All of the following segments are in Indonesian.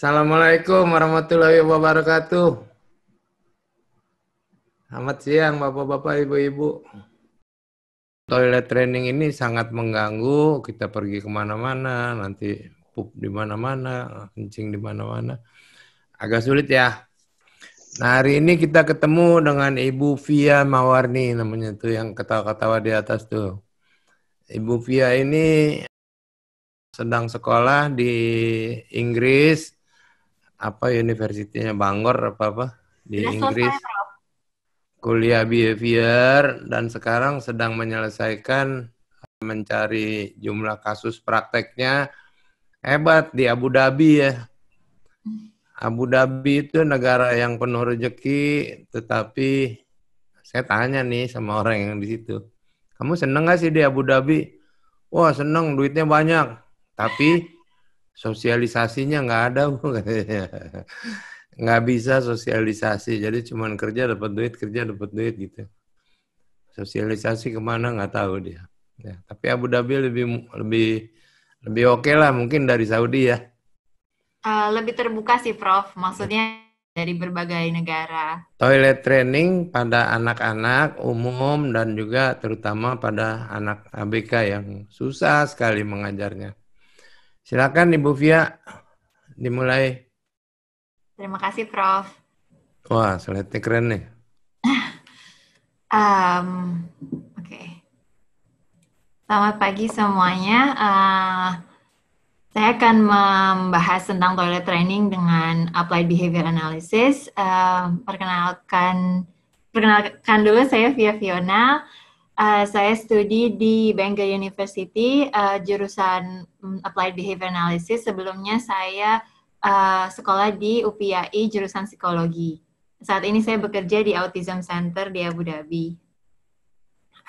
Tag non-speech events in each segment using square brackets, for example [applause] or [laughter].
Assalamualaikum warahmatullahi wabarakatuh. Selamat siang Bapak-bapak, Ibu-ibu. Toilet training ini sangat mengganggu, kita pergi kemana-mana, nanti pup di mana-mana, kencing di mana-mana. Agak sulit ya. Nah, hari ini kita ketemu dengan Ibu Fia Mawarni namanya tuh yang ketawa-ketawa di atas tuh. Ibu Fia ini sedang sekolah di Inggris apa universitinya Bangor apa apa di ya, Inggris. Selesai, kuliah behavior dan sekarang sedang menyelesaikan mencari jumlah kasus prakteknya hebat di Abu Dhabi ya. Abu Dhabi itu negara yang penuh rezeki, tetapi saya tanya nih sama orang yang di situ, kamu seneng gak sih di Abu Dhabi? Wah seneng, duitnya banyak, tapi sosialisasinya nggak ada, [laughs] nggak bisa sosialisasi, jadi cuma kerja dapat duit, kerja dapat duit gitu. Sosialisasi kemana nggak tahu dia. Ya, tapi Abu Dhabi lebih lebih lebih oke okay lah mungkin dari Saudi ya. Uh, lebih terbuka sih Prof, maksudnya dari berbagai negara. Toilet training pada anak-anak umum dan juga terutama pada anak ABK yang susah sekali mengajarnya. Silakan Ibu Via dimulai. Terima kasih Prof. Wah, seletnya keren nih. um, [laughs] Oke. Okay. Selamat pagi semuanya. Uh, saya akan membahas tentang toilet training dengan applied behavior analysis. Uh, perkenalkan, perkenalkan dulu saya Via Fiona. Uh, saya studi di Bangor University uh, jurusan mm, Applied Behavior Analysis. Sebelumnya saya uh, sekolah di UPI jurusan psikologi. Saat ini saya bekerja di Autism Center di Abu Dhabi.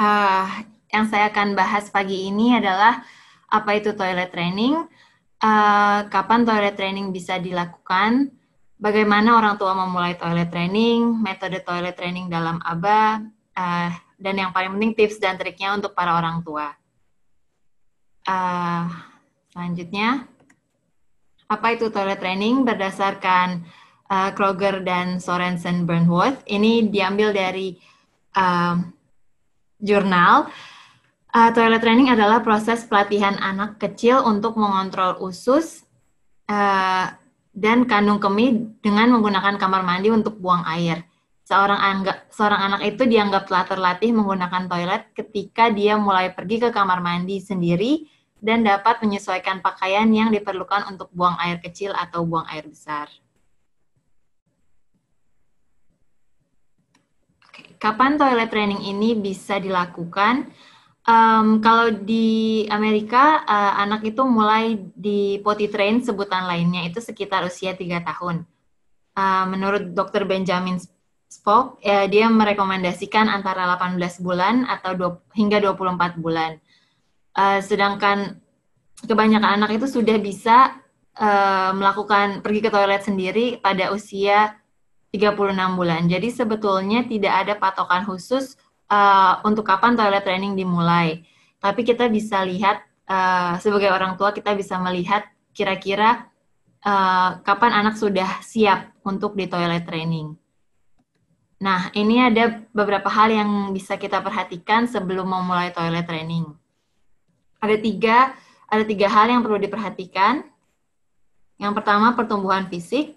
Uh, yang saya akan bahas pagi ini adalah apa itu toilet training, eh, kapan toilet training bisa dilakukan, bagaimana orang tua memulai toilet training, metode toilet training dalam ABA, eh, dan yang paling penting tips dan triknya untuk para orang tua. Eh, selanjutnya, apa itu toilet training berdasarkan Kroger dan Sorensen Burnworth? Ini diambil dari uh, jurnal Uh, toilet training adalah proses pelatihan anak kecil untuk mengontrol usus uh, dan kandung kemih dengan menggunakan kamar mandi untuk buang air. Seorang, angga, seorang anak itu dianggap telah terlatih menggunakan toilet ketika dia mulai pergi ke kamar mandi sendiri dan dapat menyesuaikan pakaian yang diperlukan untuk buang air kecil atau buang air besar. Kapan toilet training ini bisa dilakukan? Um, kalau di Amerika, uh, anak itu mulai di potty train sebutan lainnya itu sekitar usia 3 tahun. Uh, menurut Dr. Benjamin Spock, ya, dia merekomendasikan antara 18 bulan atau 20, hingga 24 bulan. Uh, sedangkan kebanyakan anak itu sudah bisa uh, melakukan pergi ke toilet sendiri pada usia 36 bulan. Jadi sebetulnya tidak ada patokan khusus uh, untuk kapan toilet training dimulai. Tapi kita bisa lihat uh, sebagai orang tua kita bisa melihat kira-kira uh, kapan anak sudah siap untuk di toilet training. Nah, ini ada beberapa hal yang bisa kita perhatikan sebelum memulai toilet training. Ada tiga, ada tiga hal yang perlu diperhatikan. Yang pertama, pertumbuhan fisik.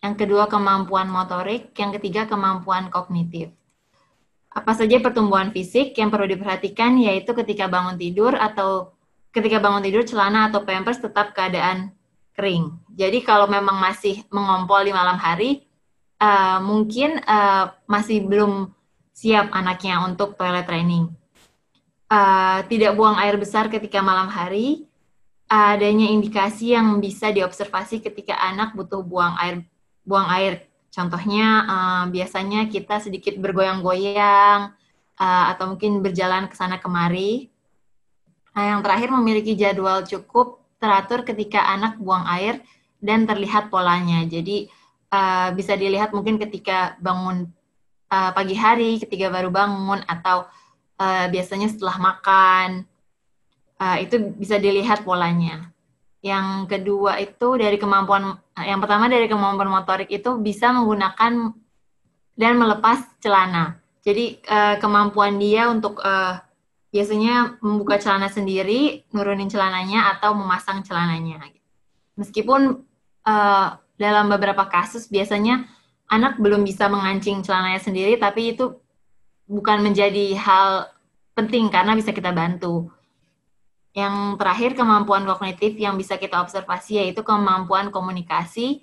Yang kedua, kemampuan motorik. Yang ketiga, kemampuan kognitif. Apa saja pertumbuhan fisik yang perlu diperhatikan yaitu ketika bangun tidur atau ketika bangun tidur celana atau pampers tetap keadaan kering. Jadi kalau memang masih mengompol di malam hari, uh, mungkin uh, masih belum siap anaknya untuk toilet training. Uh, tidak buang air besar ketika malam hari, adanya indikasi yang bisa diobservasi ketika anak butuh buang air buang air Contohnya uh, biasanya kita sedikit bergoyang-goyang uh, atau mungkin berjalan ke sana kemari. Nah, yang terakhir memiliki jadwal cukup teratur ketika anak buang air dan terlihat polanya. Jadi uh, bisa dilihat mungkin ketika bangun uh, pagi hari, ketika baru bangun atau uh, biasanya setelah makan. Uh, itu bisa dilihat polanya. Yang kedua itu dari kemampuan yang pertama dari kemampuan motorik itu bisa menggunakan dan melepas celana. Jadi uh, kemampuan dia untuk uh, biasanya membuka celana sendiri, nurunin celananya atau memasang celananya. Meskipun uh, dalam beberapa kasus biasanya anak belum bisa mengancing celananya sendiri, tapi itu bukan menjadi hal penting karena bisa kita bantu yang terakhir kemampuan kognitif yang bisa kita observasi yaitu kemampuan komunikasi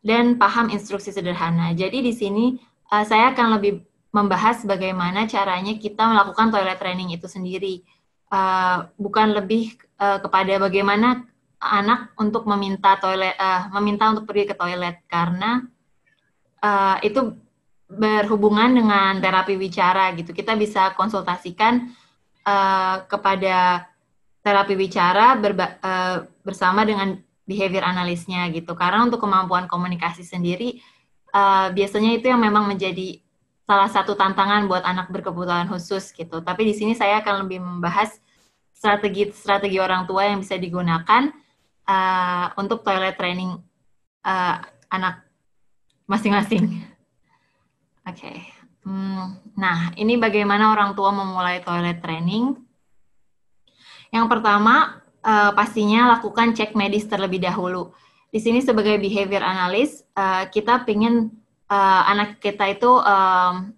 dan paham instruksi sederhana. Jadi di sini uh, saya akan lebih membahas bagaimana caranya kita melakukan toilet training itu sendiri. Uh, bukan lebih uh, kepada bagaimana anak untuk meminta toilet uh, meminta untuk pergi ke toilet karena uh, itu berhubungan dengan terapi bicara gitu. Kita bisa konsultasikan uh, kepada terapi bicara berba, uh, bersama dengan behavior analisnya gitu. Karena untuk kemampuan komunikasi sendiri uh, biasanya itu yang memang menjadi salah satu tantangan buat anak berkebutuhan khusus gitu. Tapi di sini saya akan lebih membahas strategi-strategi orang tua yang bisa digunakan uh, untuk toilet training uh, anak masing-masing. Oke. Okay. Hmm, nah, ini bagaimana orang tua memulai toilet training? Yang pertama, uh, pastinya lakukan cek medis terlebih dahulu. Di sini sebagai behavior analis, uh, eh, kita ingin uh, eh, anak kita itu um,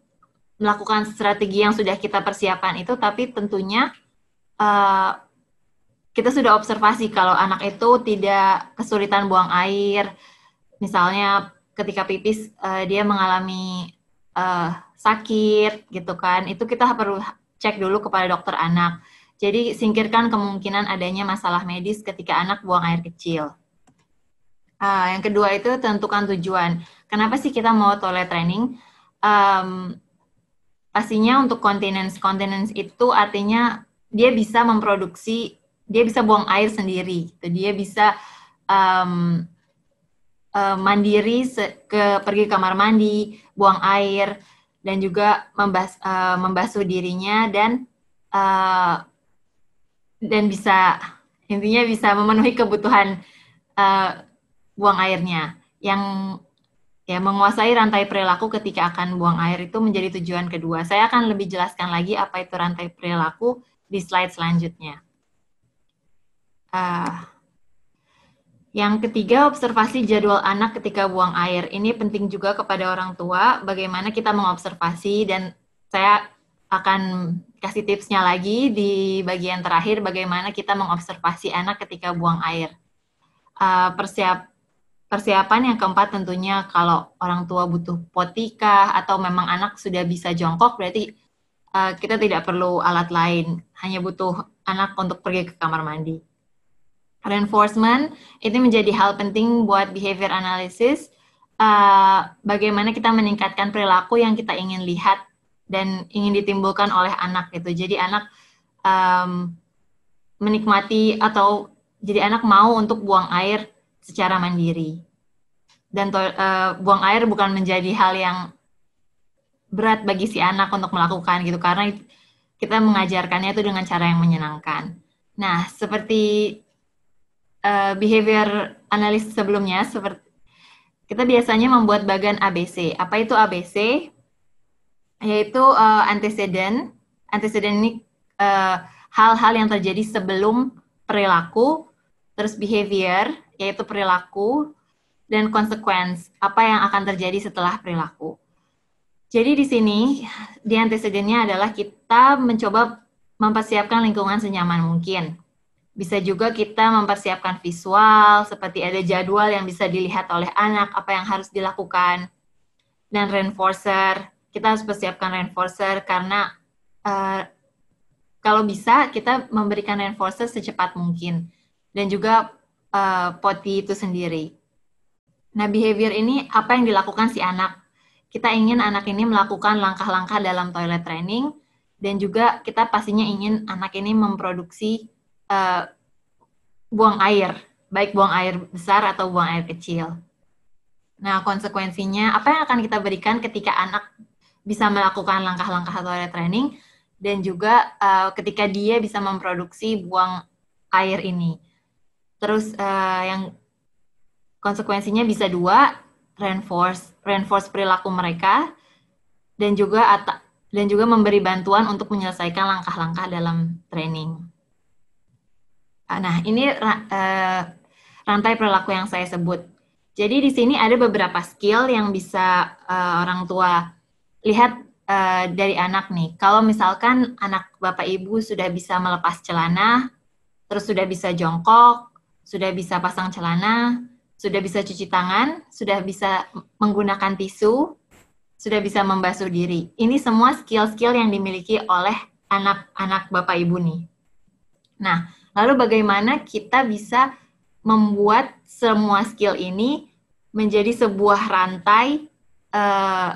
melakukan strategi yang sudah kita persiapkan itu, tapi tentunya uh, kita sudah observasi kalau anak itu tidak kesulitan buang air, misalnya ketika pipis uh, dia mengalami uh, sakit gitu kan, itu kita perlu cek dulu kepada dokter anak jadi singkirkan kemungkinan adanya masalah medis ketika anak buang air kecil. Uh, yang kedua itu tentukan tujuan. Kenapa sih kita mau toilet training? Um, pastinya untuk continence. Continence itu artinya dia bisa memproduksi, dia bisa buang air sendiri. Gitu. Dia bisa um, uh, mandiri ke pergi ke kamar mandi, buang air, dan juga membas, uh, membasuh dirinya dan uh, dan bisa intinya bisa memenuhi kebutuhan uh, buang airnya yang ya menguasai rantai perilaku ketika akan buang air itu menjadi tujuan kedua. Saya akan lebih jelaskan lagi apa itu rantai perilaku di slide selanjutnya. Uh, yang ketiga, observasi jadwal anak ketika buang air. Ini penting juga kepada orang tua, bagaimana kita mengobservasi dan saya akan kasih tipsnya lagi di bagian terakhir bagaimana kita mengobservasi anak ketika buang air. Uh, persiap persiapan yang keempat tentunya kalau orang tua butuh potika atau memang anak sudah bisa jongkok berarti uh, kita tidak perlu alat lain, hanya butuh anak untuk pergi ke kamar mandi. Reinforcement itu menjadi hal penting buat behavior analysis. Uh, bagaimana kita meningkatkan perilaku yang kita ingin lihat dan ingin ditimbulkan oleh anak gitu. Jadi anak um, menikmati atau jadi anak mau untuk buang air secara mandiri. Dan uh, buang air bukan menjadi hal yang berat bagi si anak untuk melakukan gitu karena kita mengajarkannya itu dengan cara yang menyenangkan. Nah, seperti uh, behavior analis sebelumnya seperti kita biasanya membuat bagan ABC. Apa itu ABC? yaitu uh, antecedent. Antecedent ini eh, hal-hal uh, yang terjadi sebelum perilaku, terus behavior yaitu perilaku dan consequence apa yang akan terjadi setelah perilaku. Jadi di sini di antecedennya adalah kita mencoba mempersiapkan lingkungan senyaman mungkin. Bisa juga kita mempersiapkan visual seperti ada jadwal yang bisa dilihat oleh anak apa yang harus dilakukan dan reinforcer kita harus persiapkan reinforcer karena uh, kalau bisa kita memberikan reinforcer secepat mungkin dan juga uh, poti itu sendiri. Nah, behavior ini apa yang dilakukan si anak? Kita ingin anak ini melakukan langkah-langkah dalam toilet training dan juga kita pastinya ingin anak ini memproduksi uh, buang air, baik buang air besar atau buang air kecil. Nah, konsekuensinya apa yang akan kita berikan ketika anak bisa melakukan langkah-langkah atau training dan juga uh, ketika dia bisa memproduksi buang air ini. Terus uh, yang konsekuensinya bisa dua, reinforce reinforce perilaku mereka dan juga at- dan juga memberi bantuan untuk menyelesaikan langkah-langkah dalam training. Ah, nah, ini eh, rantai perilaku yang saya sebut. Jadi di sini ada beberapa skill yang bisa orang tua lihat uh, dari anak nih. Kalau misalkan anak bapak ibu sudah bisa melepas celana, terus sudah bisa jongkok, sudah bisa pasang celana, sudah bisa cuci tangan, sudah bisa menggunakan tisu, sudah bisa membasuh diri. Ini semua skill-skill yang dimiliki oleh anak-anak bapak ibu nih. Nah, lalu bagaimana kita bisa membuat semua skill ini menjadi sebuah rantai uh,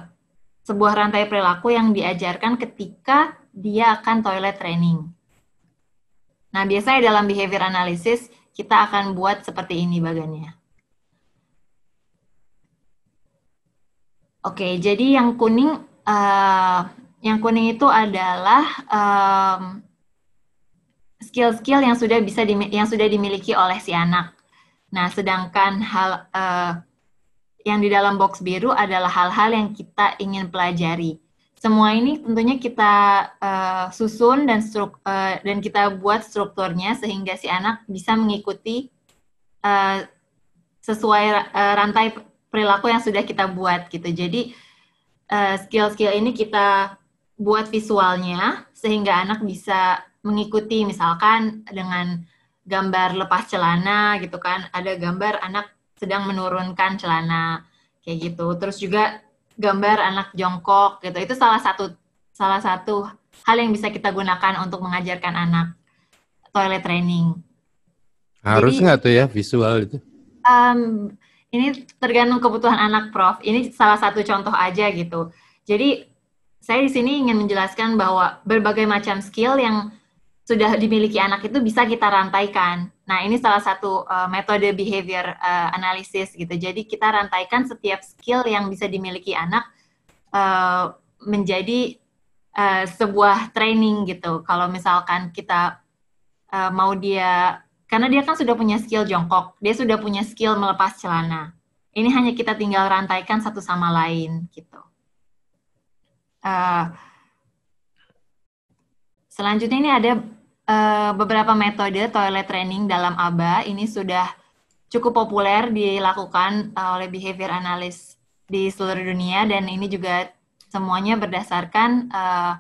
sebuah rantai perilaku yang diajarkan ketika dia akan toilet training. Nah, biasanya dalam behavior analysis kita akan buat seperti ini bagannya. Oke, jadi yang kuning uh, yang kuning itu adalah eh, skill-skill um, yang sudah bisa yang sudah dimiliki oleh si anak. Nah, sedangkan hal uh, yang di dalam box biru adalah hal-hal yang kita ingin pelajari. Semua ini tentunya kita uh, susun dan struk, uh, dan kita buat strukturnya sehingga si anak bisa mengikuti uh, sesuai uh, rantai perilaku yang sudah kita buat gitu. Jadi skill-skill uh, ini kita buat visualnya sehingga anak bisa mengikuti misalkan dengan gambar lepas celana gitu kan ada gambar anak sedang menurunkan celana kayak gitu. Terus juga gambar anak jongkok gitu. Itu salah satu salah satu hal yang bisa kita gunakan untuk mengajarkan anak toilet training. Harus nggak tuh ya visual itu? Um, ini tergantung kebutuhan anak, Prof. Ini salah satu contoh aja gitu. Jadi saya di sini ingin menjelaskan bahwa berbagai macam skill yang sudah dimiliki anak itu bisa kita rantaikan. Nah, ini salah satu uh, metode behavior uh, eh, analysis gitu. Jadi kita rantaikan setiap skill yang bisa dimiliki anak uh, menjadi uh, sebuah training gitu. Kalau misalkan kita uh, mau dia karena dia kan sudah punya skill jongkok, dia sudah punya skill melepas celana. Ini hanya kita tinggal rantaikan satu sama lain gitu. Uh, selanjutnya ini ada Eh, beberapa metode toilet training dalam ABA ini sudah cukup populer dilakukan eh, oleh behavior analis di seluruh dunia dan ini juga semuanya berdasarkan uh,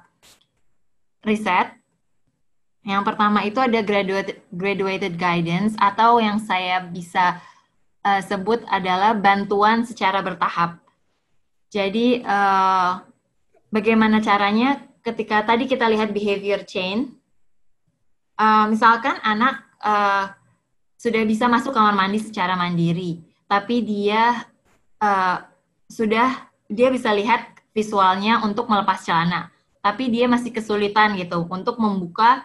riset. Yang pertama itu ada graduate, graduated guidance atau yang saya bisa uh, sebut adalah bantuan secara bertahap. Jadi uh, bagaimana caranya ketika tadi kita lihat behavior chain Eh, misalkan anak uh, sudah bisa masuk kamar mandi secara mandiri, tapi dia uh, sudah dia bisa lihat visualnya untuk melepas celana, tapi dia masih kesulitan gitu untuk membuka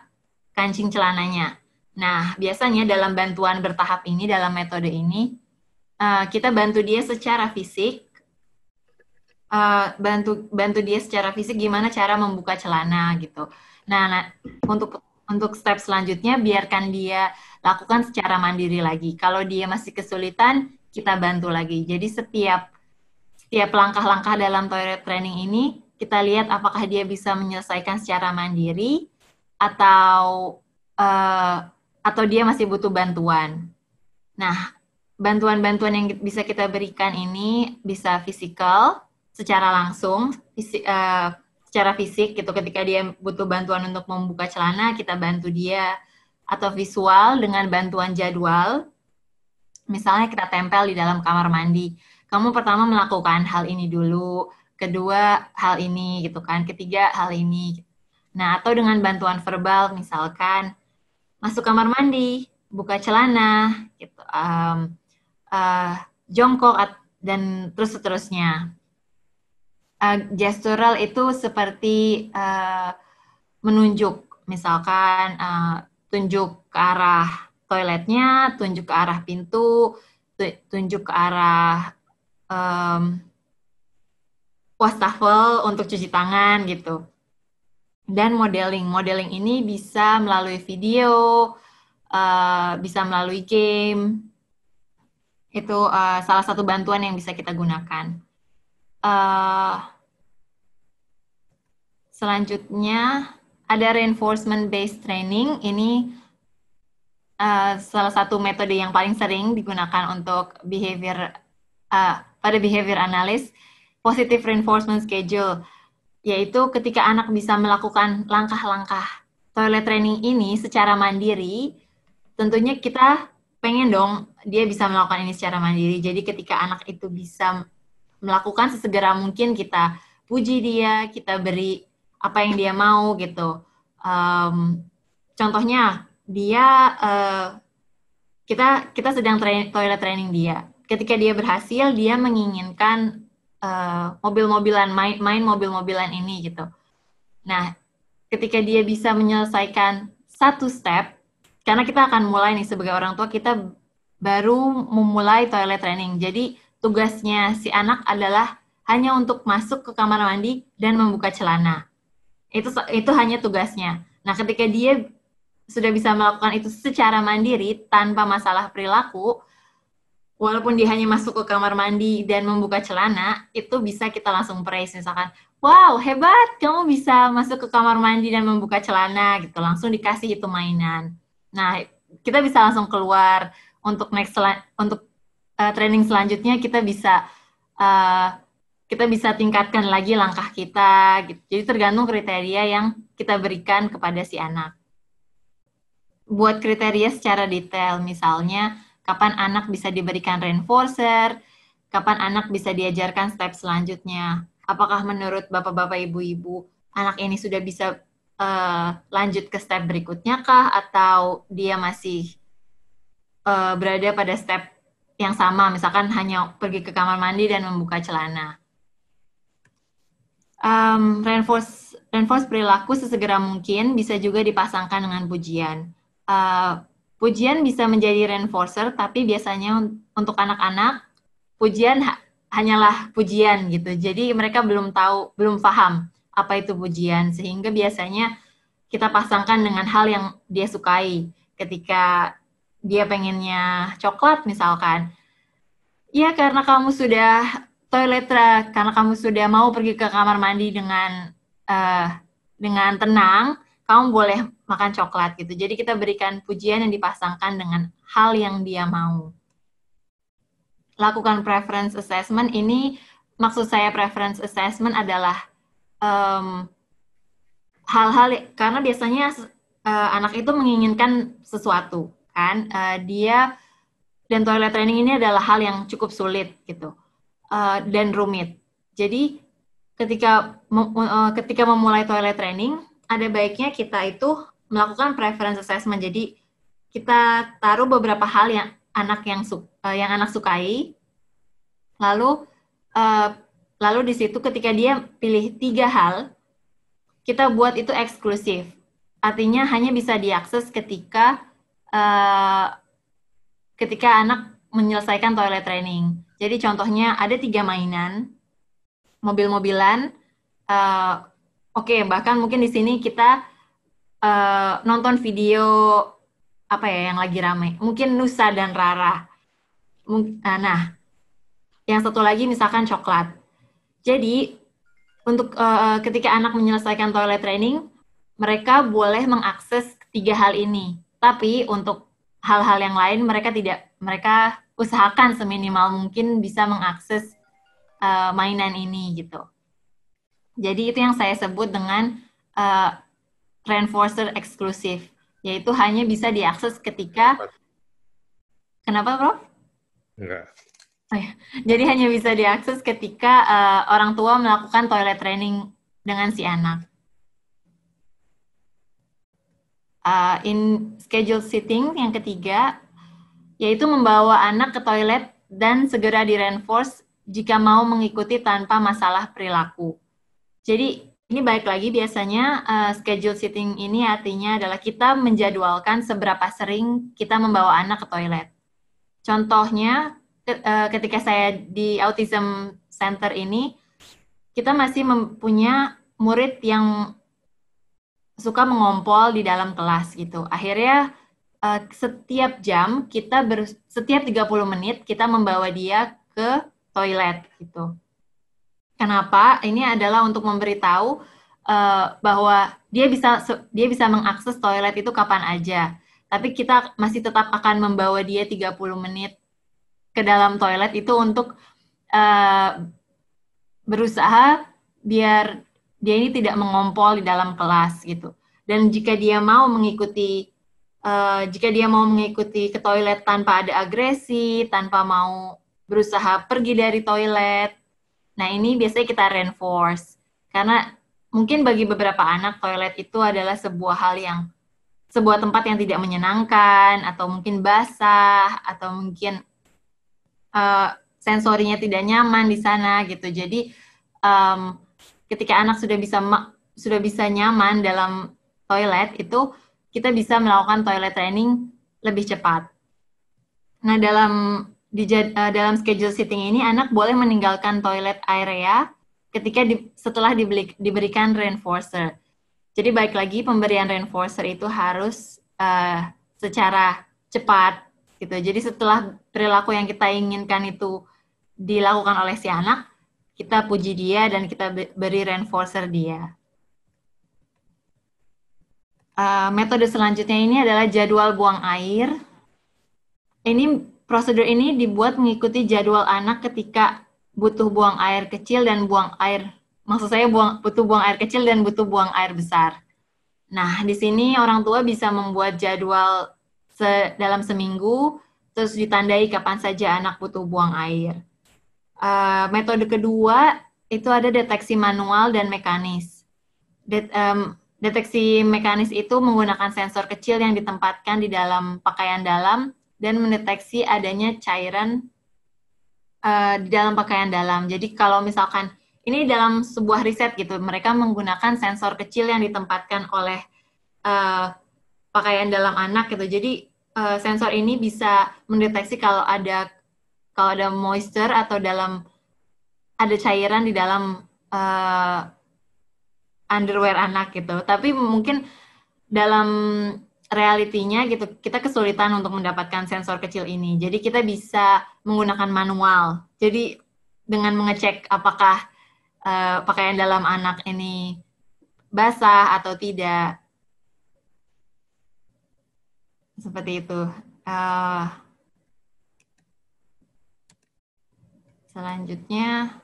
kancing celananya. Nah, biasanya dalam bantuan bertahap ini, dalam metode ini, uh, kita bantu dia secara fisik, uh, bantu bantu dia secara fisik gimana cara membuka celana gitu. Nah, nah untuk untuk step selanjutnya biarkan dia lakukan secara mandiri lagi. Kalau dia masih kesulitan, kita bantu lagi. Jadi setiap setiap langkah-langkah dalam toilet training ini kita lihat apakah dia bisa menyelesaikan secara mandiri atau uh, atau dia masih butuh bantuan. Nah, bantuan-bantuan yang bisa kita berikan ini bisa fisikal secara langsung, fisik, uh, eh, secara fisik gitu ketika dia butuh bantuan untuk membuka celana kita bantu dia atau visual dengan bantuan jadwal misalnya kita tempel di dalam kamar mandi kamu pertama melakukan hal ini dulu kedua hal ini gitu kan ketiga hal ini nah atau dengan bantuan verbal misalkan masuk kamar mandi buka celana gitu um, uh, jongkok dan terus seterusnya uh, gestural itu seperti uh, menunjuk, misalkan uh, tunjuk ke arah toiletnya, tunjuk ke arah pintu, tunjuk ke arah um, wastafel untuk cuci tangan gitu. Dan modeling, modeling ini bisa melalui video, uh, bisa melalui game. Itu uh, salah satu bantuan yang bisa kita gunakan. Uh, selanjutnya ada reinforcement based training. Ini uh, salah satu metode yang paling sering digunakan untuk behavior uh, pada behavior analysis positive reinforcement schedule yaitu ketika anak bisa melakukan langkah-langkah toilet training ini secara mandiri tentunya kita pengen dong dia bisa melakukan ini secara mandiri jadi ketika anak itu bisa melakukan sesegera mungkin kita puji dia, kita beri apa yang dia mau gitu. Um, contohnya dia uh, kita kita sedang train, toilet training dia. Ketika dia berhasil, dia menginginkan uh, mobil-mobilan main main mobil-mobilan ini gitu. Nah, ketika dia bisa menyelesaikan satu step, karena kita akan mulai nih sebagai orang tua kita baru memulai toilet training. Jadi tugasnya si anak adalah hanya untuk masuk ke kamar mandi dan membuka celana. Itu itu hanya tugasnya. Nah, ketika dia sudah bisa melakukan itu secara mandiri tanpa masalah perilaku, walaupun dia hanya masuk ke kamar mandi dan membuka celana, itu bisa kita langsung praise misalkan, "Wow, hebat, kamu bisa masuk ke kamar mandi dan membuka celana." gitu. Langsung dikasih itu mainan. Nah, kita bisa langsung keluar untuk next untuk uh, training selanjutnya kita bisa uh, kita bisa tingkatkan lagi langkah kita gitu. Jadi tergantung kriteria yang kita berikan kepada si anak. Buat kriteria secara detail misalnya kapan anak bisa diberikan reinforcer, kapan anak bisa diajarkan step selanjutnya. Apakah menurut Bapak-bapak Ibu-ibu anak ini sudah bisa uh, lanjut ke step berikutnya kah atau dia masih uh, berada pada step yang sama, misalkan hanya pergi ke kamar mandi dan membuka celana. Um, reinforce, reinforce perilaku sesegera mungkin bisa juga dipasangkan dengan pujian. Uh, pujian bisa menjadi reinforcer, tapi biasanya untuk anak-anak, pujian ha hanyalah pujian gitu. Jadi mereka belum tahu, belum paham apa itu pujian, sehingga biasanya kita pasangkan dengan hal yang dia sukai. Ketika dia pengennya coklat misalkan. Ya karena kamu sudah toiletra, karena kamu sudah mau pergi ke kamar mandi dengan uh, dengan tenang, kamu boleh makan coklat gitu. Jadi kita berikan pujian yang dipasangkan dengan hal yang dia mau. Lakukan preference assessment ini maksud saya preference assessment adalah hal hal-hal karena biasanya uh, anak itu menginginkan sesuatu kan uh, dia dan toilet training ini adalah hal yang cukup sulit gitu uh, dan rumit. Jadi ketika mem uh, ketika memulai toilet training ada baiknya kita itu melakukan preference assessment. Jadi kita taruh beberapa hal yang anak yang su uh, yang anak sukai, lalu uh, lalu di situ ketika dia pilih tiga hal kita buat itu eksklusif. Artinya hanya bisa diakses ketika Eh, ketika anak menyelesaikan toilet training. Jadi contohnya ada tiga mainan, mobil-mobilan, uh, oke okay, bahkan mungkin di sini kita uh, nonton video apa ya yang lagi rame, mungkin Nusa dan Rara. Nah, yang satu lagi misalkan coklat. Jadi untuk uh, ketika anak menyelesaikan toilet training, mereka boleh mengakses tiga hal ini. Tapi untuk hal-hal yang lain mereka tidak mereka usahakan seminimal mungkin bisa mengakses uh, mainan ini gitu. Jadi itu yang saya sebut dengan uh, reinforcer eksklusif, yaitu hanya bisa diakses ketika kenapa, Bro? Oh, ya. Jadi hanya bisa diakses ketika uh, orang tua melakukan toilet training dengan si anak. uh, in scheduled sitting yang ketiga yaitu membawa anak ke toilet dan segera di jika mau mengikuti tanpa masalah perilaku. Jadi ini baik lagi biasanya uh, scheduled sitting ini artinya adalah kita menjadwalkan seberapa sering kita membawa anak ke toilet. Contohnya uh, ketika saya di autism center ini kita masih mempunyai murid yang suka mengompol di dalam kelas gitu. Akhirnya uh, setiap jam kita ber, setiap 30 menit kita membawa dia ke toilet gitu. Kenapa? Ini adalah untuk memberitahu uh, bahwa dia bisa dia bisa mengakses toilet itu kapan aja. Tapi kita masih tetap akan membawa dia 30 menit ke dalam toilet itu untuk uh, berusaha biar dia ini tidak mengompol di dalam kelas gitu. Dan jika dia mau mengikuti uh, jika dia mau mengikuti ke toilet tanpa ada agresi, tanpa mau berusaha pergi dari toilet. Nah, ini biasanya kita reinforce karena mungkin bagi beberapa anak toilet itu adalah sebuah hal yang sebuah tempat yang tidak menyenangkan atau mungkin basah atau mungkin uh, sensorinya tidak nyaman di sana gitu. Jadi um, ketika anak sudah bisa sudah bisa nyaman dalam toilet itu kita bisa melakukan toilet training lebih cepat. Nah, dalam di, uh, eh, dalam schedule sitting ini anak boleh meninggalkan toilet area ketika di, setelah dibeli, diberikan reinforcer. Jadi baik lagi pemberian reinforcer itu harus uh, secara cepat gitu. Jadi setelah perilaku yang kita inginkan itu dilakukan oleh si anak, kita puji dia dan kita beri reinforcer dia. Uh, metode selanjutnya ini adalah jadwal buang air. Ini prosedur ini dibuat mengikuti jadwal anak ketika butuh buang air kecil dan buang air maksud saya buang butuh buang air kecil dan butuh buang air besar. Nah, di sini orang tua bisa membuat jadwal se dalam seminggu terus ditandai kapan saja anak butuh buang air. Eh, metode kedua itu ada deteksi manual dan mekanis. Det, um, deteksi mekanis itu menggunakan sensor kecil yang ditempatkan di dalam pakaian dalam dan mendeteksi adanya cairan uh, di dalam pakaian dalam. Jadi kalau misalkan ini dalam sebuah riset gitu, mereka menggunakan sensor kecil yang ditempatkan oleh uh, pakaian dalam anak gitu. Jadi uh, sensor ini bisa mendeteksi kalau ada kalau ada moisture atau dalam ada cairan di dalam uh, underwear anak gitu. Tapi mungkin dalam realitinya gitu kita kesulitan untuk mendapatkan sensor kecil ini. Jadi kita bisa menggunakan manual. Jadi dengan mengecek apakah uh, pakaian dalam anak ini basah atau tidak. Seperti itu. Uh, Selanjutnya,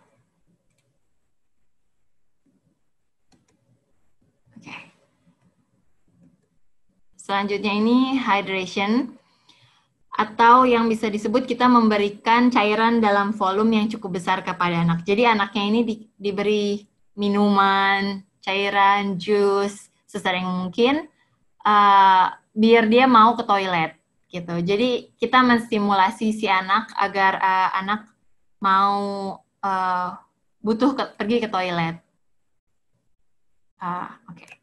oke. Okay. Selanjutnya ini hydration atau yang bisa disebut kita memberikan cairan dalam volume yang cukup besar kepada anak. Jadi anaknya ini di, diberi minuman, cairan, jus sesering mungkin uh, biar dia mau ke toilet gitu. Jadi kita menstimulasi si anak agar uh, anak mau uh, butuh ke, pergi ke toilet. Uh, Oke. Okay.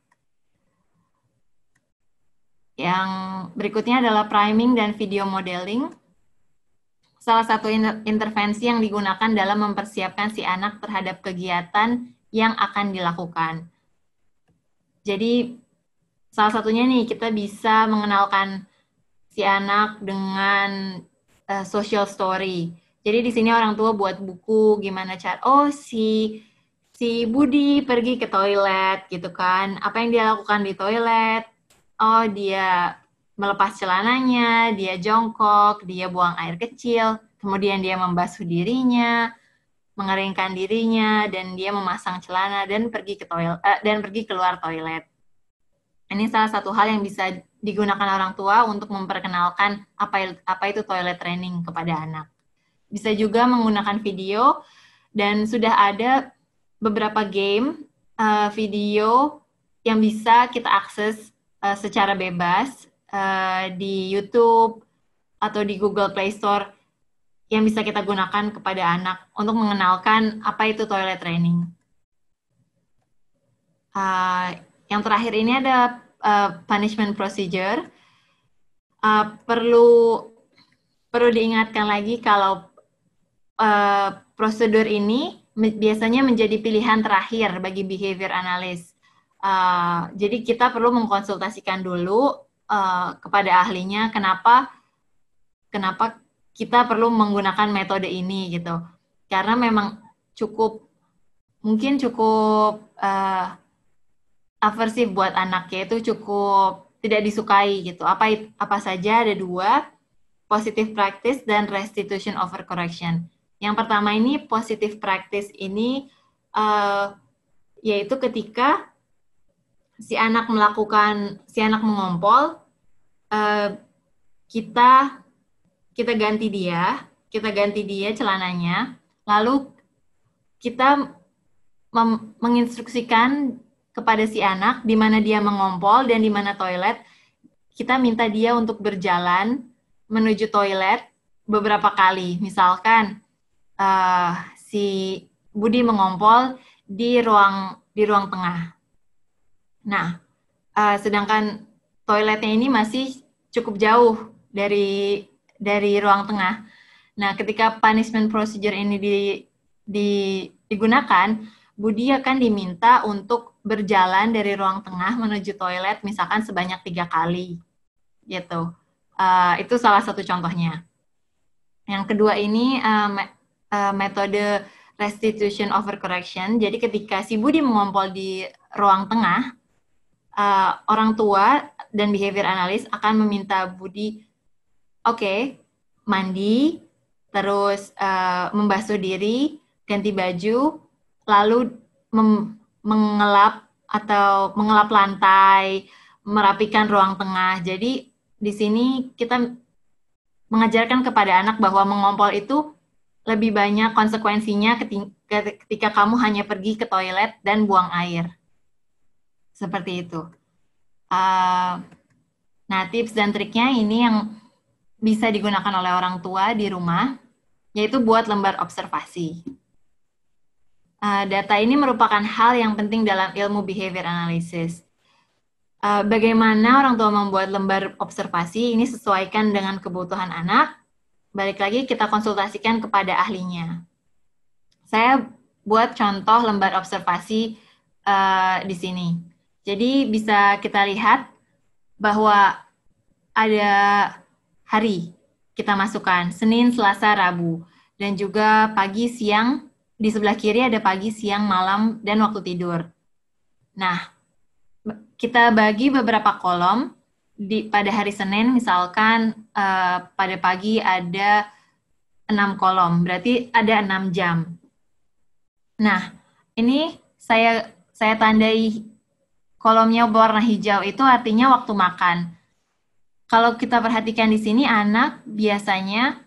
Yang berikutnya adalah priming dan video modeling. Salah satu inter intervensi yang digunakan dalam mempersiapkan si anak terhadap kegiatan yang akan dilakukan. Jadi salah satunya nih kita bisa mengenalkan si anak dengan uh, social story. Jadi di sini orang tua buat buku gimana cara oh si si Budi pergi ke toilet gitu kan. Apa yang dia lakukan di toilet? Oh, dia melepas celananya, dia jongkok, dia buang air kecil, kemudian dia membasuh dirinya, mengeringkan dirinya dan dia memasang celana dan pergi ke toilet uh, dan pergi keluar toilet. Ini salah satu hal yang bisa digunakan orang tua untuk memperkenalkan apa apa itu toilet training kepada anak bisa juga menggunakan video dan sudah ada beberapa game uh, video yang bisa kita akses uh, secara bebas uh, di YouTube atau di Google Play Store yang bisa kita gunakan kepada anak untuk mengenalkan apa itu toilet training. Uh, yang terakhir ini ada uh, punishment procedure. Uh, perlu perlu diingatkan lagi kalau Eh, prosedur ini biasanya menjadi pilihan terakhir bagi behavior analis. Uh, eh, jadi kita perlu mengkonsultasikan dulu uh, kepada ahlinya kenapa kenapa kita perlu menggunakan metode ini gitu. Karena memang cukup mungkin cukup uh, aversif buat anaknya itu cukup tidak disukai gitu. Apa apa saja ada dua, positive practice dan restitution over correction. Yang pertama ini positive practice ini uh, yaitu ketika si anak melakukan si anak mengompol uh, kita kita ganti dia, kita ganti dia celananya, lalu kita menginstruksikan kepada si anak di mana dia mengompol dan di mana toilet. Kita minta dia untuk berjalan menuju toilet beberapa kali. Misalkan uh, si Budi mengompol di ruang di ruang tengah. Nah, uh, sedangkan toiletnya ini masih cukup jauh dari dari ruang tengah. Nah, ketika punishment procedure ini di, di, digunakan, Budi akan diminta untuk berjalan dari ruang tengah menuju toilet misalkan sebanyak tiga kali, gitu. Uh, itu salah satu contohnya. Yang kedua ini uh, Eh, metode restitution overcorrection. Jadi ketika si Budi mengompol di ruang tengah, uh, orang tua dan behavior analis akan meminta Budi, oke, okay, mandi, terus uh, membasuh diri, ganti baju, lalu mengelap atau mengelap lantai, merapikan ruang tengah. Jadi di sini kita mengajarkan kepada anak bahwa mengompol itu lebih banyak konsekuensinya ketika kamu hanya pergi ke toilet dan buang air. Seperti itu. Uh, nah, tips dan triknya ini yang bisa digunakan oleh orang tua di rumah, yaitu buat lembar observasi. Uh, data ini merupakan hal yang penting dalam ilmu behavior analysis. Uh, bagaimana orang tua membuat lembar observasi ini sesuaikan dengan kebutuhan anak balik lagi kita konsultasikan kepada ahlinya. Saya buat contoh lembar observasi uh, di sini. Jadi bisa kita lihat bahwa ada hari kita masukkan Senin, Selasa, Rabu dan juga pagi, siang di sebelah kiri ada pagi, siang, malam dan waktu tidur. Nah, kita bagi beberapa kolom di pada hari Senin misalkan uh, pada pagi ada enam kolom, berarti ada enam jam. Nah, ini saya saya tandai kolomnya berwarna hijau itu artinya waktu makan. Kalau kita perhatikan di sini anak biasanya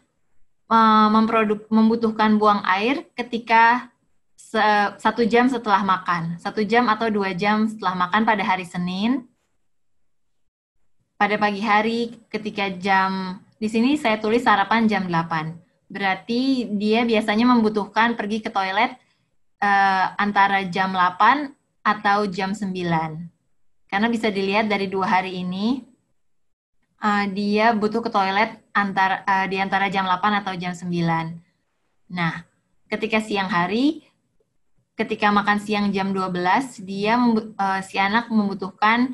eh, memproduk, membutuhkan buang air ketika satu jam setelah makan, satu jam atau dua jam setelah makan pada hari Senin, pada pagi hari ketika jam di sini saya tulis sarapan jam 8. Berarti dia biasanya membutuhkan pergi ke toilet eh, antara jam 8 atau jam 9. Karena bisa dilihat dari dua hari ini eh, dia butuh ke toilet antara eh, di antara jam 8 atau jam 9. Nah, ketika siang hari ketika makan siang jam 12 dia uh, si anak membutuhkan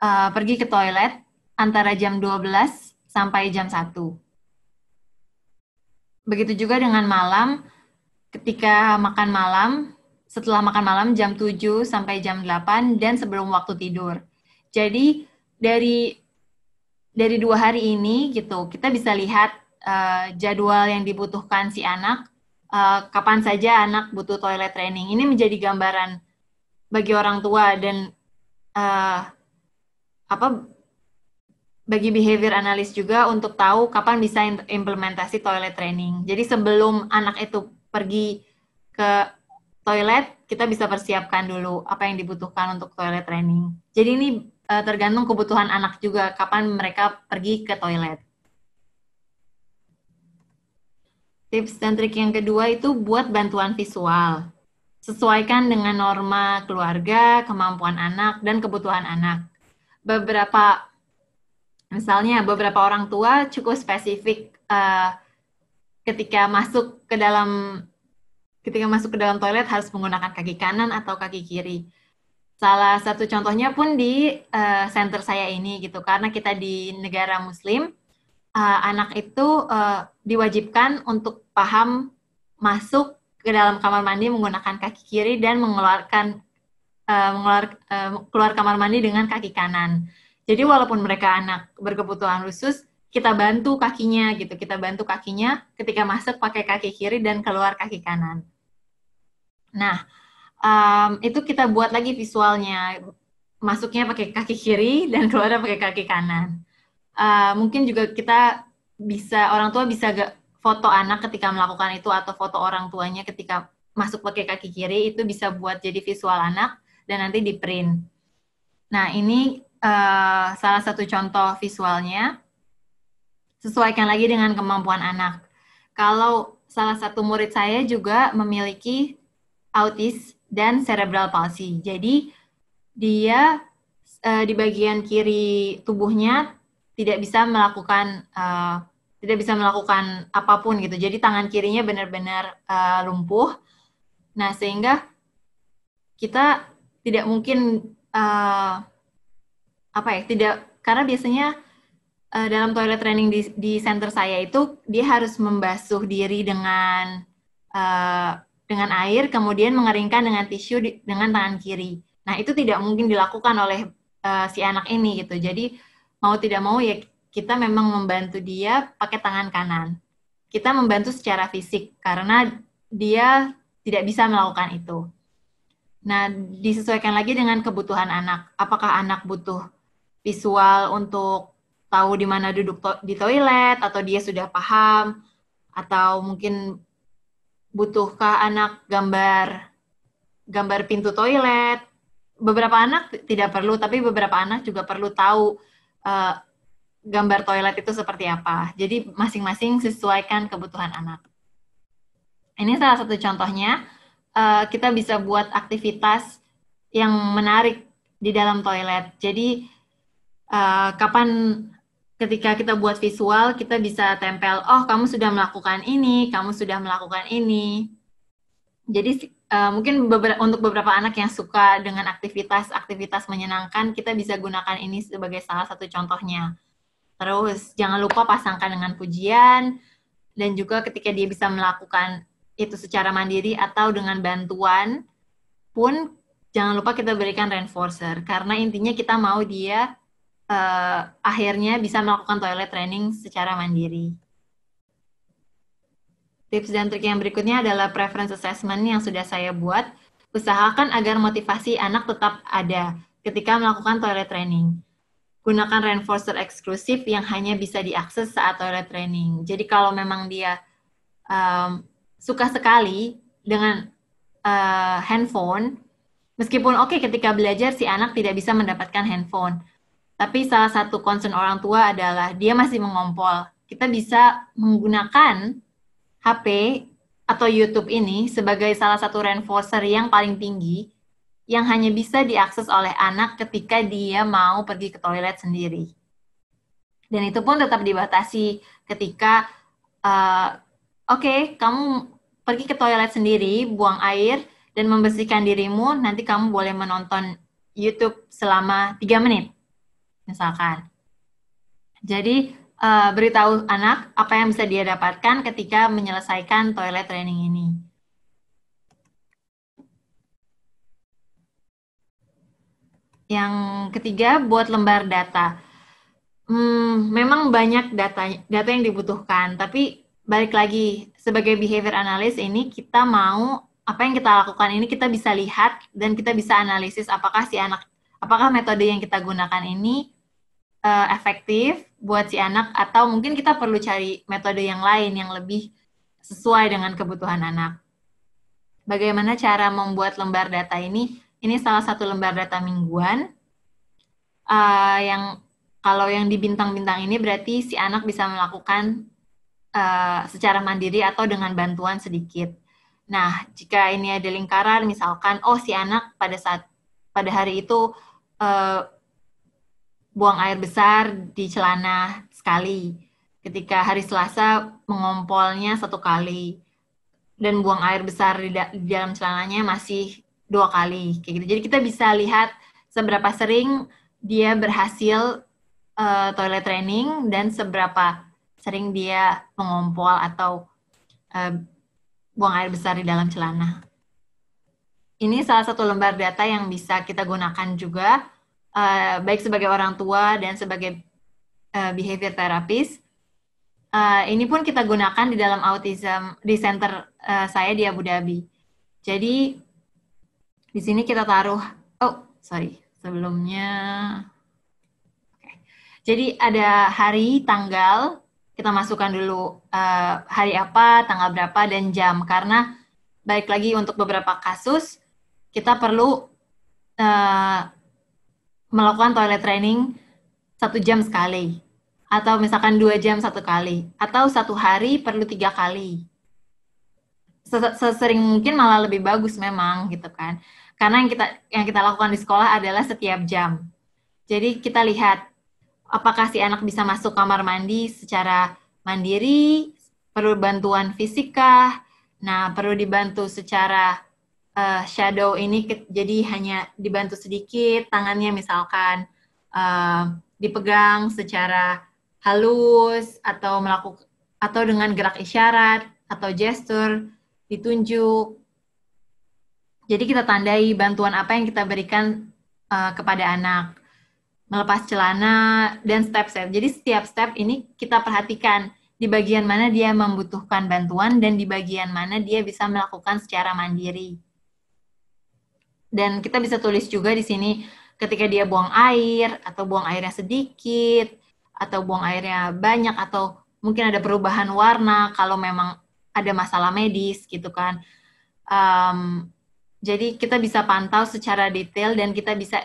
uh, pergi ke toilet antara jam 12 sampai jam 1. Begitu juga dengan malam, ketika makan malam, setelah makan malam jam 7 sampai jam 8 dan sebelum waktu tidur. Jadi dari dari dua hari ini gitu, kita bisa lihat uh, jadwal yang dibutuhkan si anak, uh, kapan saja anak butuh toilet training. Ini menjadi gambaran bagi orang tua dan uh, apa bagi behavior analis juga untuk tahu kapan bisa implementasi toilet training. Jadi sebelum anak itu pergi ke toilet, kita bisa persiapkan dulu apa yang dibutuhkan untuk toilet training. Jadi ini e, tergantung kebutuhan anak juga kapan mereka pergi ke toilet. Tips dan trik yang kedua itu buat bantuan visual. Sesuaikan dengan norma keluarga, kemampuan anak, dan kebutuhan anak. Beberapa Misalnya beberapa orang tua cukup spesifik uh, ketika masuk ke dalam ketika masuk ke dalam toilet harus menggunakan kaki kanan atau kaki kiri. Salah satu contohnya pun di uh, center saya ini gitu karena kita di negara muslim uh, anak itu uh, diwajibkan untuk paham masuk ke dalam kamar mandi menggunakan kaki kiri dan mengeluarkan uh, mengeluar, uh, keluar kamar mandi dengan kaki kanan. Jadi walaupun mereka anak berkebutuhan khusus, kita bantu kakinya gitu, kita bantu kakinya ketika masuk pakai kaki kiri dan keluar kaki kanan. Nah, um, itu kita buat lagi visualnya, masuknya pakai kaki kiri dan keluar pakai kaki kanan. Uh, mungkin juga kita bisa orang tua bisa gak foto anak ketika melakukan itu atau foto orang tuanya ketika masuk pakai kaki kiri itu bisa buat jadi visual anak dan nanti di print. Nah ini Eh, salah satu contoh visualnya sesuaikan lagi dengan kemampuan anak. Kalau salah satu murid saya juga memiliki autis dan cerebral palsy. Jadi dia uh, di bagian kiri tubuhnya tidak bisa melakukan uh, tidak bisa melakukan apapun gitu. Jadi tangan kirinya benar-benar uh, lumpuh. Nah, sehingga kita tidak mungkin uh, apa ya tidak karena biasanya uh, dalam toilet training di, di center saya itu dia harus membasuh diri dengan uh, dengan air kemudian mengeringkan dengan tisu di, dengan tangan kiri. Nah itu tidak mungkin dilakukan oleh uh, si anak ini gitu. Jadi mau tidak mau ya kita memang membantu dia pakai tangan kanan. Kita membantu secara fisik karena dia tidak bisa melakukan itu. Nah, disesuaikan lagi dengan kebutuhan anak. Apakah anak butuh visual untuk tahu di mana duduk to di toilet atau dia sudah paham atau mungkin butuhkah anak gambar gambar pintu toilet beberapa anak tidak perlu tapi beberapa anak juga perlu tahu uh, gambar toilet itu seperti apa jadi masing-masing sesuaikan kebutuhan anak ini salah satu contohnya uh, kita bisa buat aktivitas yang menarik di dalam toilet jadi Eh, kapan ketika kita buat visual kita bisa tempel oh kamu sudah melakukan ini kamu sudah melakukan ini jadi uh, mungkin beber untuk beberapa anak yang suka dengan aktivitas-aktivitas menyenangkan kita bisa gunakan ini sebagai salah satu contohnya terus jangan lupa pasangkan dengan pujian dan juga ketika dia bisa melakukan itu secara mandiri atau dengan bantuan pun jangan lupa kita berikan reinforcer karena intinya kita mau dia uh, akhirnya bisa melakukan toilet training secara mandiri. Tips dan trik yang berikutnya adalah preference assessment yang sudah saya buat. Usahakan agar motivasi anak tetap ada ketika melakukan toilet training. Gunakan reinforcer eksklusif yang hanya bisa diakses saat toilet training. Jadi kalau memang dia um, suka sekali dengan uh, handphone, meskipun oke okay, ketika belajar si anak tidak bisa mendapatkan handphone, tapi salah satu concern orang tua adalah dia masih mengompol. Kita bisa menggunakan HP atau YouTube ini sebagai salah satu reinforcer yang paling tinggi yang hanya bisa diakses oleh anak ketika dia mau pergi ke toilet sendiri. Dan itu pun tetap dibatasi ketika uh, oke, okay, kamu pergi ke toilet sendiri, buang air dan membersihkan dirimu, nanti kamu boleh menonton YouTube selama 3 menit misalkan. Jadi uh, beritahu anak apa yang bisa dia dapatkan ketika menyelesaikan toilet training ini. Yang ketiga, buat lembar data. Hmm, memang banyak data data yang dibutuhkan, tapi balik lagi sebagai behavior analyst ini kita mau apa yang kita lakukan ini kita bisa lihat dan kita bisa analisis apakah si anak apakah metode yang kita gunakan ini uh, efektif buat si anak atau mungkin kita perlu cari metode yang lain yang lebih sesuai dengan kebutuhan anak. Bagaimana cara membuat lembar data ini? Ini salah satu lembar data mingguan uh, yang kalau yang di bintang-bintang ini berarti si anak bisa melakukan uh, secara mandiri atau dengan bantuan sedikit. Nah, jika ini ada lingkaran, misalkan oh si anak pada saat pada hari itu uh, buang air besar di celana sekali. Ketika hari Selasa mengompolnya satu kali dan buang air besar di, da di dalam celananya masih dua kali kayak gitu. Jadi kita bisa lihat seberapa sering dia berhasil uh, toilet training dan seberapa sering dia mengompol atau uh, buang air besar di dalam celana. Ini salah satu lembar data yang bisa kita gunakan juga uh, baik sebagai orang tua dan sebagai uh, behavior terapis. Uh, eh, ini pun kita gunakan di dalam autism di center uh, saya di Abu Dhabi. Jadi di sini kita taruh oh sorry sebelumnya jadi ada hari tanggal kita masukkan dulu uh, hari apa tanggal berapa dan jam karena baik lagi untuk beberapa kasus kita perlu uh, melakukan toilet training satu jam sekali atau misalkan dua jam satu kali atau satu hari perlu tiga kali sesering mungkin malah lebih bagus memang gitu kan karena yang kita yang kita lakukan di sekolah adalah setiap jam jadi kita lihat apakah si anak bisa masuk kamar mandi secara mandiri perlu bantuan fisika nah perlu dibantu secara uh, shadow ini ke, jadi hanya dibantu sedikit tangannya misalkan uh, dipegang secara halus atau melakukan atau dengan gerak isyarat atau gestur ditunjuk. Jadi kita tandai bantuan apa yang kita berikan uh, kepada anak. Melepas celana dan step-step. Jadi setiap step ini kita perhatikan di bagian mana dia membutuhkan bantuan dan di bagian mana dia bisa melakukan secara mandiri. Dan kita bisa tulis juga di sini ketika dia buang air atau buang airnya sedikit atau buang airnya banyak atau mungkin ada perubahan warna kalau memang ada masalah medis gitu kan. Um, jadi kita bisa pantau secara detail dan kita bisa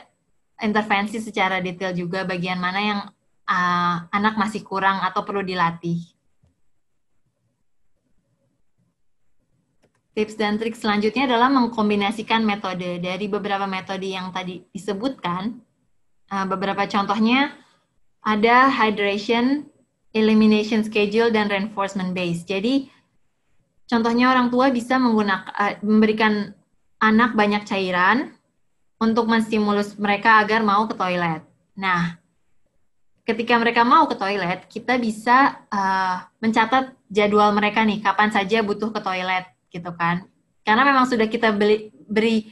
intervensi secara detail juga bagian mana yang uh, anak masih kurang atau perlu dilatih. Tips dan trik selanjutnya adalah mengkombinasikan metode dari beberapa metode yang tadi disebutkan. Eh, beberapa contohnya ada hydration, elimination schedule, dan reinforcement base. Jadi contohnya orang tua bisa menggunakan eh, memberikan anak banyak cairan untuk menstimulus mereka agar mau ke toilet. Nah, ketika mereka mau ke toilet, kita bisa eh, mencatat jadwal mereka nih, kapan saja butuh ke toilet gitu kan karena memang sudah kita beli, beri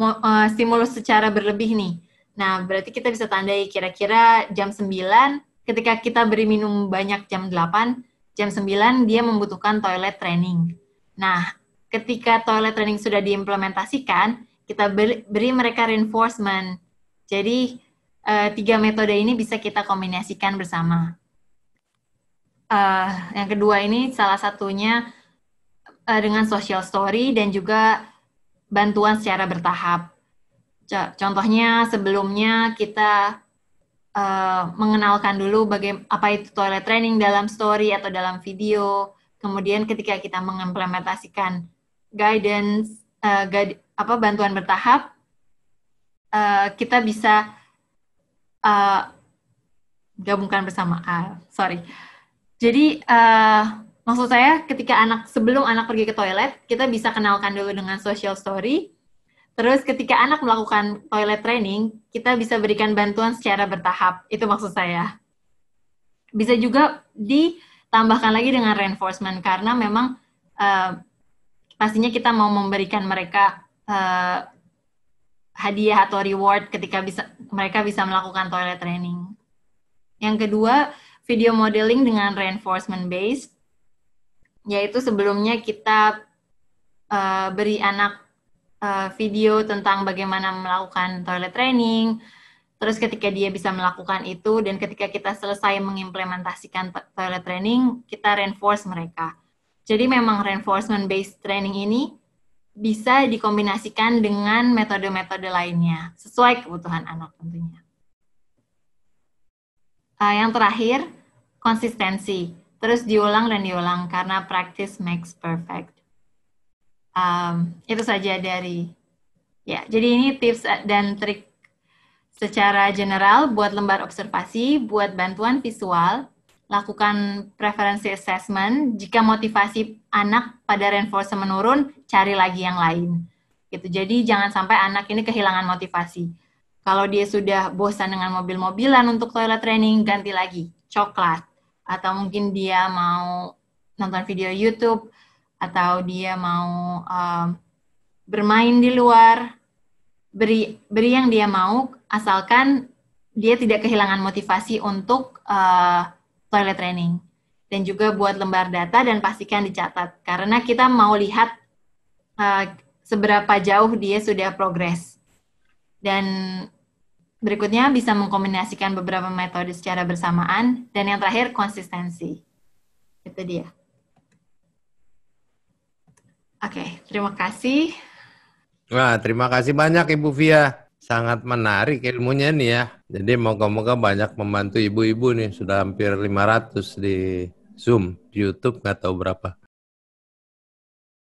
uh, stimulus secara berlebih nih nah berarti kita bisa tandai kira-kira jam 9 ketika kita beri minum banyak jam 8 jam 9 dia membutuhkan toilet training nah ketika toilet training sudah diimplementasikan kita beri, beri mereka reinforcement jadi uh, tiga metode ini bisa kita kombinasikan bersama uh, yang kedua ini salah satunya uh, dengan social story dan juga bantuan secara bertahap. Contohnya sebelumnya kita uh, mengenalkan dulu bagaimana apa itu toilet training dalam story atau dalam video. Kemudian ketika kita mengimplementasikan guidance, uh, eh, guide, apa bantuan bertahap, uh, kita bisa uh, gabungkan bersama. Uh, sorry. Jadi uh, maksud saya ketika anak sebelum anak pergi ke toilet kita bisa kenalkan dulu dengan social story terus ketika anak melakukan toilet training kita bisa berikan bantuan secara bertahap itu maksud saya bisa juga ditambahkan lagi dengan reinforcement karena memang uh, pastinya kita mau memberikan mereka uh, hadiah atau reward ketika bisa mereka bisa melakukan toilet training yang kedua video modeling dengan reinforcement based yaitu sebelumnya kita uh, beri anak uh, video tentang bagaimana melakukan toilet training, terus ketika dia bisa melakukan itu dan ketika kita selesai mengimplementasikan toilet training, kita reinforce mereka. Jadi memang reinforcement based training ini bisa dikombinasikan dengan metode-metode lainnya sesuai kebutuhan anak tentunya. Uh, yang terakhir konsistensi terus diulang dan diulang karena practice makes perfect. Um, itu saja dari ya. Jadi ini tips dan trik secara general buat lembar observasi, buat bantuan visual, lakukan preferensi assessment. Jika motivasi anak pada reinforcement menurun, cari lagi yang lain. Gitu. Jadi jangan sampai anak ini kehilangan motivasi. Kalau dia sudah bosan dengan mobil-mobilan untuk toilet training, ganti lagi coklat atau mungkin dia mau nonton video YouTube atau dia mau um, bermain di luar beri beri yang dia mau asalkan dia tidak kehilangan motivasi untuk uh, toilet training dan juga buat lembar data dan pastikan dicatat karena kita mau lihat uh, seberapa jauh dia sudah progres dan Berikutnya bisa mengkombinasikan beberapa metode secara bersamaan dan yang terakhir konsistensi. Itu dia. Oke, terima kasih. Nah, terima kasih banyak Ibu Via. Sangat menarik ilmunya nih ya. Jadi moga-moga banyak membantu ibu-ibu nih. Sudah hampir 500 di Zoom, di YouTube nggak tahu berapa.